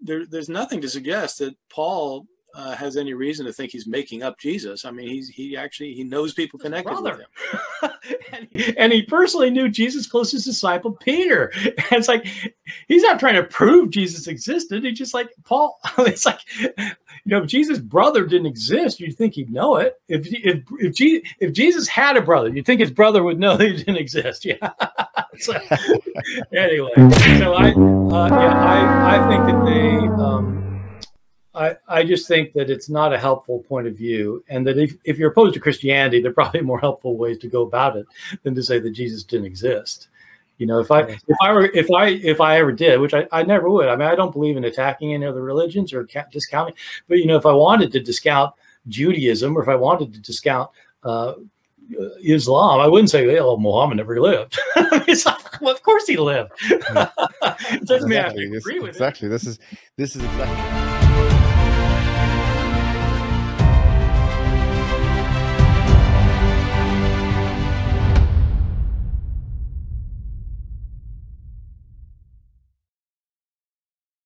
Speaker 1: there, there's nothing to suggest that Paul uh, has any reason to think he's making up Jesus. I mean, he's he actually he knows people connected Brother. with him, and, he, and, he, personally knew Jesus' closest disciple, Peter. And it's like he's not trying to prove Jesus existed. He's just like Paul. It's like you know, if Jesus' brother didn't exist, you'd think he'd know it. If if if, Je if Jesus had a brother, you'd think his brother would know that he didn't exist. Yeah. so, anyway, so I uh, yeah I I think that they. Um, I, I just think that it's not a helpful point of view, and that if, if you're opposed to Christianity, there are probably more helpful ways to go about it than to say that Jesus didn't exist. You know, if I if I were if I if I ever did, which I, I never would. I mean, I don't believe in attacking any other religions or discounting. But you know, if I wanted to discount Judaism or if I wanted to discount uh, uh Islam, I wouldn't say, "Oh, Muhammad never lived."
Speaker 3: well, of course he lived. it doesn't exactly. mean I agree with exactly. It. This is this is exactly.